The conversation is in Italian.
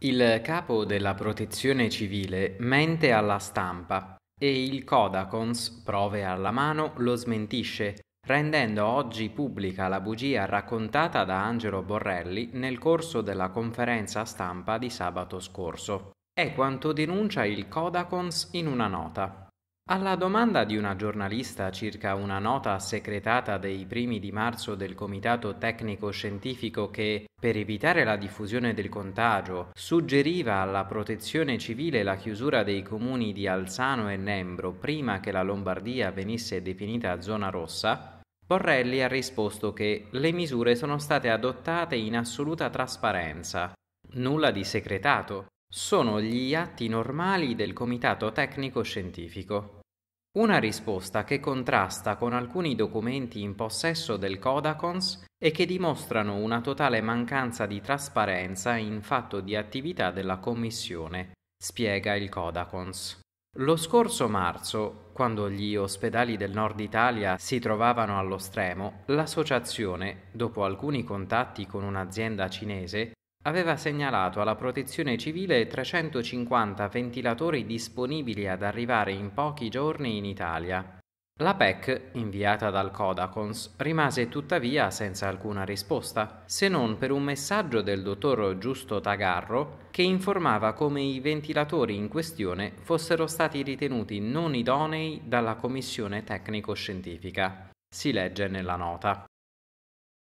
Il capo della protezione civile mente alla stampa e il Codacons, prove alla mano, lo smentisce, rendendo oggi pubblica la bugia raccontata da Angelo Borrelli nel corso della conferenza stampa di sabato scorso. È quanto denuncia il Codacons in una nota. Alla domanda di una giornalista circa una nota secretata dei primi di marzo del Comitato Tecnico Scientifico che, per evitare la diffusione del contagio, suggeriva alla protezione civile la chiusura dei comuni di Alzano e Nembro prima che la Lombardia venisse definita zona rossa, Borrelli ha risposto che le misure sono state adottate in assoluta trasparenza. Nulla di secretato. Sono gli atti normali del Comitato Tecnico Scientifico. Una risposta che contrasta con alcuni documenti in possesso del Codacons e che dimostrano una totale mancanza di trasparenza in fatto di attività della Commissione, spiega il Codacons. Lo scorso marzo, quando gli ospedali del nord Italia si trovavano allo stremo, l'associazione, dopo alcuni contatti con un'azienda cinese, aveva segnalato alla protezione civile 350 ventilatori disponibili ad arrivare in pochi giorni in Italia. La PEC, inviata dal Codacons, rimase tuttavia senza alcuna risposta, se non per un messaggio del dottor Giusto Tagarro che informava come i ventilatori in questione fossero stati ritenuti non idonei dalla commissione tecnico-scientifica. Si legge nella nota.